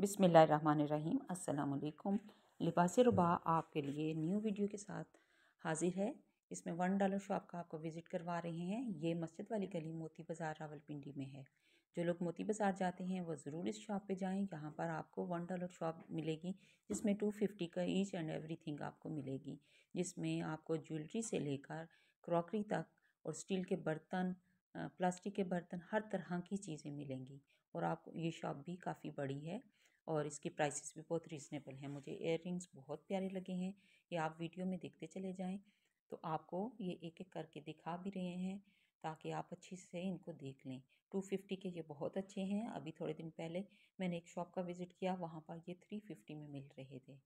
बिसमीम् अल्लाम लिबास रुबा आपके लिए न्यू वीडियो के साथ हाज़िर है इसमें वन डॉलर शॉप का आपको विज़िट करवा रहे हैं ये मस्जिद वाली गली मोती बाज़ार रावलपिंडी में है जो लोग मोती बाज़ार जाते हैं वो ज़रूर इस शॉप पे जाएं यहाँ पर आपको वन डॉलर शॉप मिलेगी जिसमें टू फिफ्टी का ईच एंड थिंग आपको मिलेगी जिसमें आपको ज्वेलरी से लेकर क्रॉकरी तक और स्टील के बर्तन प्लास्टिक के बर्तन हर तरह की चीज़ें मिलेंगी और आप ये शॉप भी काफ़ी बड़ी है और इसके प्राइसेस भी बहुत रीज़नेबल हैं मुझे एयर बहुत प्यारे लगे हैं ये आप वीडियो में देखते चले जाएं तो आपको ये एक एक करके दिखा भी रहे हैं ताकि आप अच्छे से इनको देख लें टू फिफ्टी के ये बहुत अच्छे हैं अभी थोड़े दिन पहले मैंने एक शॉप का विज़िट किया वहाँ पर ये थ्री फिफ्टी में मिल रहे थे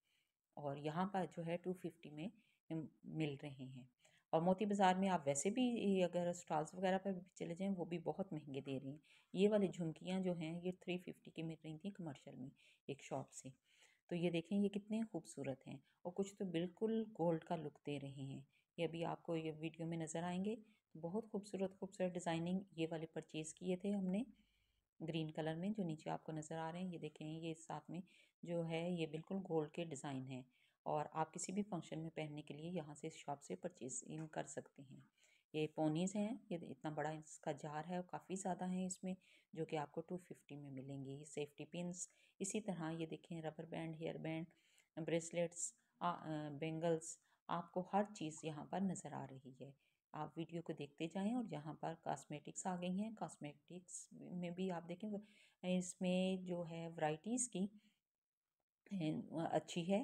और यहाँ पर जो है टू फिफ्टी में मिल रहे हैं और मोती बाज़ार में आप वैसे भी अगर स्टॉल्स वगैरह पर चले जाएँ वो भी बहुत महंगे दे रही हैं ये वाली झुमकियाँ जो हैं ये थ्री फिफ्टी की मिल रही थी कमर्शल में एक शॉप से तो ये देखें ये कितने खूबसूरत हैं और कुछ तो बिल्कुल गोल्ड का लुक दे रहे हैं ये अभी आपको ये वीडियो में नज़र आएंगे बहुत खूबसूरत खूबसूरत डिज़ाइनिंग ये वाले परचेज़ किए थे हमने ग्रीन कलर में जो नीचे आपको नजर आ रहे हैं ये देखें ये साथ में जो है ये बिल्कुल गोल्ड के डिज़ाइन हैं और आप किसी भी फंक्शन में पहनने के लिए यहाँ से इस शॉप से परचेजिंग कर सकते हैं ये पोनीज़ हैं ये इतना बड़ा इसका जार है और काफ़ी ज़्यादा है इसमें जो कि आपको टू फिफ्टी में मिलेंगी सेफ्टी पिनस इसी तरह ये देखें rubber band hair band bracelets bangles आपको हर चीज़ यहाँ पर नज़र आ रही है आप वीडियो को देखते जाएं और यहाँ पर कॉस्मेटिक्स आ गई हैं कॉस्मेटिक्स में भी आप देखें इसमें जो है वराइटीज़ की अच्छी है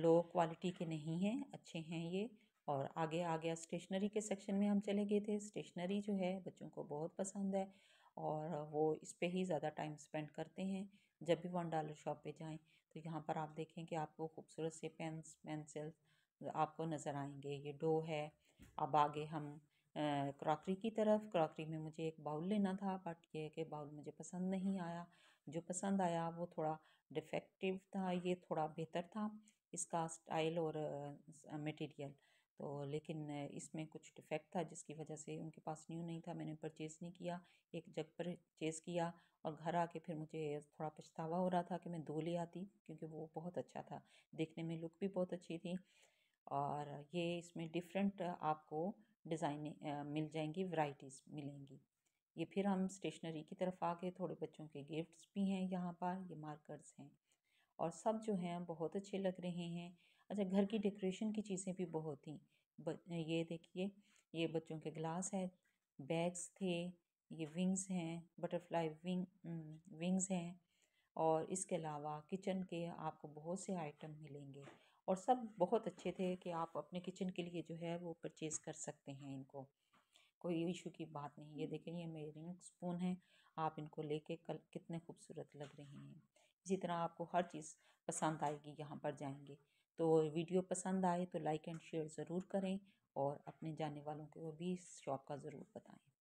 लो क्वालिटी के नहीं हैं अच्छे हैं ये और आगे आ गया स्टेशनरी के सेक्शन में हम चले गए थे स्टेशनरी जो है बच्चों को बहुत पसंद है और वो इस पर ही ज़्यादा टाइम स्पेंड करते हैं जब भी वन डॉलर शॉप पे जाएं तो यहाँ पर आप देखें कि आपको खूबसूरत से पेन्स पेंसिल्स आपको नज़र आएंगे ये डो है अब आगे हम क्रॉकरी की तरफ क्रॉकरी में मुझे एक बाउल लेना था बट ये कि बाउल मुझे पसंद नहीं आया जो पसंद आया वो थोड़ा डिफेक्टिव था ये थोड़ा बेहतर था इसका स्टाइल और मटेरियल तो लेकिन इसमें कुछ डिफेक्ट था जिसकी वजह से उनके पास न्यू नहीं था मैंने परचेज़ नहीं किया एक जग परचेज़ किया और घर आके फिर मुझे थोड़ा पछतावा हो रहा था कि मैं दो ले आती क्योंकि वो बहुत अच्छा था देखने में लुक भी बहुत अच्छी थी और ये इसमें डिफरेंट आपको डिज़ाइने मिल जाएंगी वैरायटीज़ मिलेंगी ये फिर हम स्टेशनरी की तरफ आ गए थोड़े बच्चों के गिफ्ट्स भी हैं यहाँ पर ये मार्कर्स हैं और सब जो हैं बहुत अच्छे लग रहे हैं अच्छा घर की डेकोरेशन की चीज़ें भी बहुत थी ये देखिए ये बच्चों के ग्लास है बैग्स थे ये विंग्स हैं बटरफ्लाई विंग विंग्स हैं और इसके अलावा किचन के आपको बहुत से आइटम मिलेंगे और सब बहुत अच्छे थे कि आप अपने किचन के लिए जो है वो परचेज़ कर सकते हैं इनको कोई इशू की बात नहीं ये देखें ये मेरे स्पून है आप इनको लेके कल कितने खूबसूरत लग रहे हैं इसी तरह आपको हर चीज़ पसंद आएगी यहाँ पर जाएंगे तो वीडियो पसंद आए तो लाइक एंड शेयर ज़रूर करें और अपने जाने वालों को भी इस शॉप का ज़रूर बताएं